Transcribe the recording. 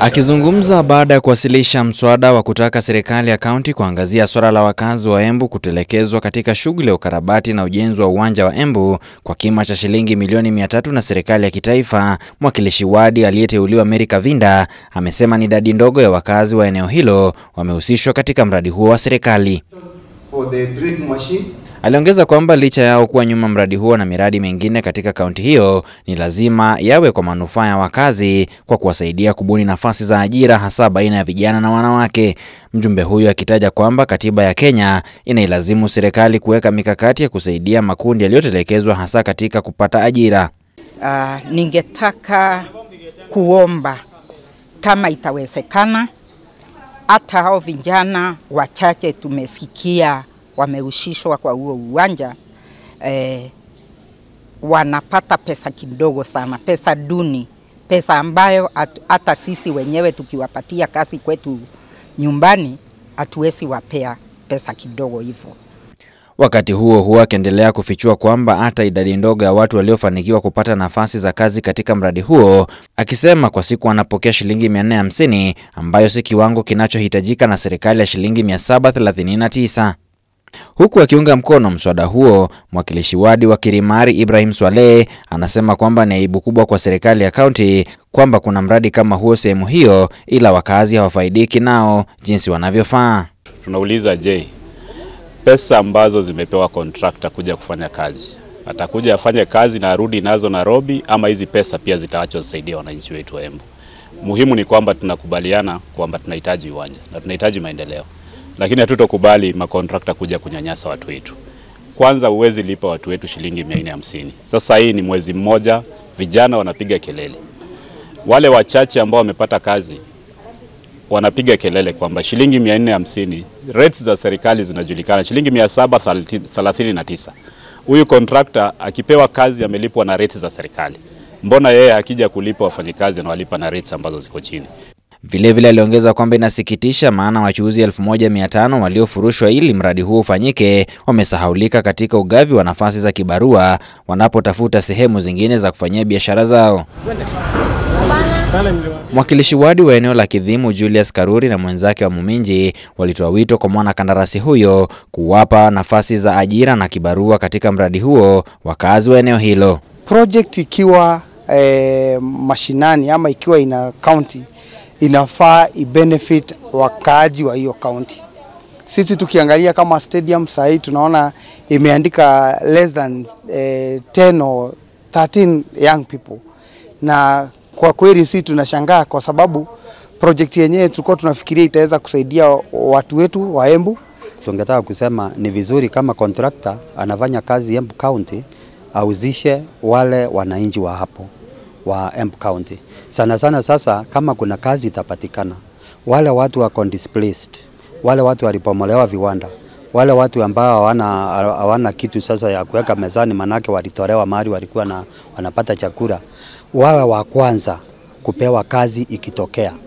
Akizungumza baada ya kuwasilisha mswada wa kutaka serikali ya kaunti kuangazia swala la wakazi wa Embu kutelekezwa katika shughuli ya ukarabati na ujenzi wa uwanja wa Embu kwa kima cha shilingi milioni mia tatu na serikali ya kitaifa, mwakilishi wadi aliyeteuliwa Mary Kavinda amesema ni idadi ndogo ya wakazi wa eneo hilo wamehusishwa katika mradi huo wa serikali. For the Aliongeza kwamba licha yao kuwa nyuma mradi huo na miradi mingine katika kaunti hiyo, ni lazima yawe kwa manufaa ya wakazi kwa kuwasaidia kubuni nafasi za ajira hasa baina ya vijana na wanawake. Mjumbe huyo akitaja kwamba katiba ya Kenya inailazimu serikali kuweka mikakati ya kusaidia makundi yaliyotelekezwa hasa katika kupata ajira. Uh, ningetaka kuomba kama itawezekana, hata hao vijana wachache tumesikia wamehushishwa kwa huo uwanja eh, wanapata pesa kidogo sana, pesa duni, pesa ambayo hata sisi wenyewe tukiwapatia kazi kwetu nyumbani hatuwezi wapea pesa kidogo hivyo. Wakati huo huo akiendelea kufichua kwamba hata idadi ndogo ya watu waliofanikiwa kupata nafasi za kazi katika mradi huo, akisema kwa siku wanapokea shilingi 450 ambayo si kiwango kinachohitajika na serikali ya shilingi 739. Huku akiunga mkono mswada huo, mwakilishi wadi wa Kirimari Ibrahim Swaleh anasema kwamba ni aibu kubwa kwa serikali ya kaunti kwamba kuna mradi kama huo sehemu hiyo, ila wakazi hawafaidiki nao jinsi wanavyofaa. Tunauliza, je, pesa ambazo zimepewa kontrakta kuja kufanya kazi atakuja afanye kazi na arudi nazo Nairobi, ama hizi pesa pia zitaachwa zisaidia wananchi wetu wa Embu? Muhimu ni kwamba tunakubaliana kwamba tunahitaji uwanja na tunahitaji maendeleo lakini hatutokubali makontrakta kuja kunyanyasa watu wetu. Kwanza uwezi lipa watu wetu shilingi mia nne hamsini. Sasa hii ni mwezi mmoja, vijana wanapiga kelele, wale wachache ambao wamepata kazi wanapiga kelele kwamba shilingi mia nne hamsini, rates za serikali zinajulikana, shilingi mia saba thelathini na tisa. Huyu kontrakta akipewa kazi amelipwa na rates za serikali, mbona yeye akija kulipa wafanyikazi anawalipa na rates ambazo ziko chini? Vilevile aliongeza kwamba inasikitisha, maana wachuuzi 1500 waliofurushwa ili mradi huo ufanyike wamesahaulika katika ugavi wa nafasi za kibarua wanapotafuta sehemu zingine za kufanyia biashara zao. Mwakilishi wadi wa eneo la Kidhimu Julius Karuri na mwenzake wa Muminji walitoa wito kwa mwanakandarasi huyo kuwapa nafasi za ajira na kibarua katika mradi huo wakazi wa eneo hilo. Project ikiwa eh, mashinani ama ikiwa ina county inafaa ibenefit wakaaji wa hiyo kaunti. Sisi tukiangalia kama stadium sahii tunaona imeandika less than eh, 10 or 13 young people, na kwa kweli si tunashangaa kwa sababu project yenyewe tulikuwa tunafikiria itaweza kusaidia watu wetu wa Embu. Tungetaka kusema ni vizuri kama contractor anafanya kazi Embu County auzishe wale wananchi wa hapo wa Embu County. Sana sana sasa, kama kuna kazi itapatikana, wale watu wako displaced, wale watu walipomolewa viwanda, wale watu ambao hawana kitu sasa ya kuweka mezani, manake walitolewa mahali walikuwa na, wanapata chakula, wawe wa kwanza kupewa kazi ikitokea.